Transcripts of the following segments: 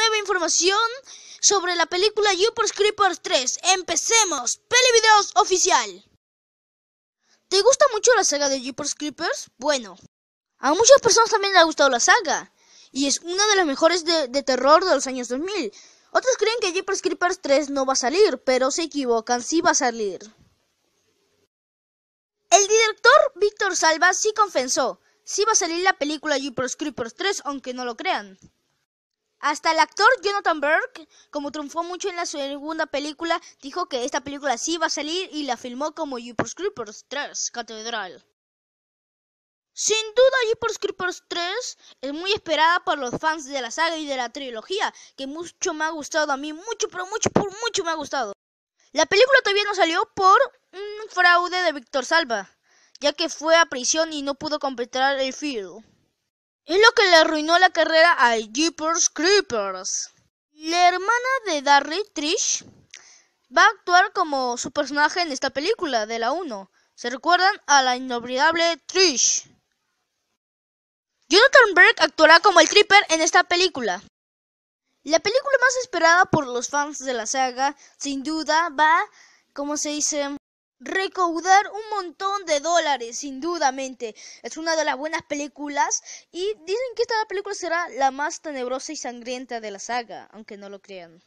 nueva información sobre la película Jeepers Creepers 3. ¡Empecemos! ¡Pelivideos oficial! ¿Te gusta mucho la saga de Jeepers Creepers? Bueno, a muchas personas también les ha gustado la saga, y es una de las mejores de, terror de los años 2000. Otros creen que Jeepers Creepers 3 no va a salir, pero se equivocan, sí va a salir. El director Víctor Salva sí confesó, sí va a salir la película Jeepers Creepers 3, aunque no lo crean. Hasta el actor Jonathan Burke, como triunfó mucho en la segunda película, dijo que esta película sí iba a salir y la filmó como Jeepers Creepers 3 Catedral. Sin duda, Jeepers Creepers 3 es muy esperada por los fans de la saga y de la trilogía, que mucho me ha gustado a mí, mucho, pero mucho, por mucho me ha gustado. La película todavía no salió por un fraude de Víctor Salva, ya que fue a prisión y no pudo completar el film. Es lo que le arruinó la carrera a Jeepers Creepers. La hermana de Darry, Trish, va a actuar como su personaje en esta película de la 1. Se recuerdan a la inolvidable Trish. Jonathan Berg actuará como el Creeper en esta película. La película más esperada por los fans de la saga, sin duda, va, como se dice, recaudar un montón de dólares, sin dudamente. Es una de las buenas películas y dicen que esta película será la más tenebrosa y sangrienta de la saga, aunque no lo crean.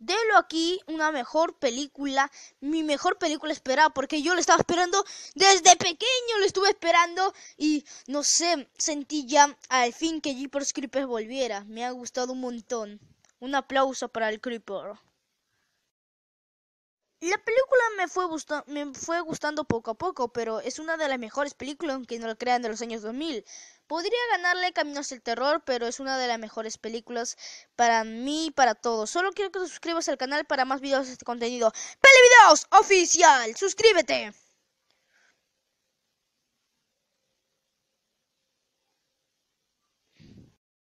Delo aquí una mejor película, mi mejor película esperada, porque yo la estaba esperando desde pequeño, lo estuve esperando y no sé, sentí ya al fin que Jeepers Creepers volviera, me ha gustado un montón. Un aplauso para el Creeper. La película me fue, me fue gustando poco a poco, pero es una de las mejores películas aunque no lo crean de los años 2000. Podría ganarle Caminos del Terror, pero es una de las mejores películas para mí y para todos. Solo quiero que te suscribas al canal para más videos de este contenido. ¡Pelevideos Oficial! ¡Suscríbete!